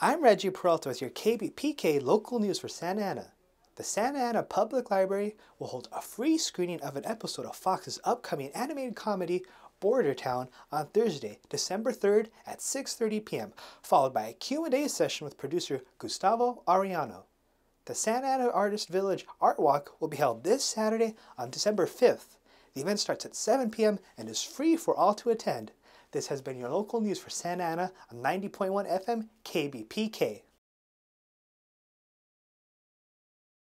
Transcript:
I'm Reggie Peralta with your KBPK local news for Santa Ana. The Santa Ana Public Library will hold a free screening of an episode of Fox's upcoming animated comedy Border Town on Thursday, December 3rd at 6:30 p.m., followed by a Q&A session with producer Gustavo Ariano. The Santa Ana Artist Village Art Walk will be held this Saturday on December 5th. The event starts at 7 p.m. and is free for all to attend. This has been your local news for Santa Ana on 90.1 FM KBPK.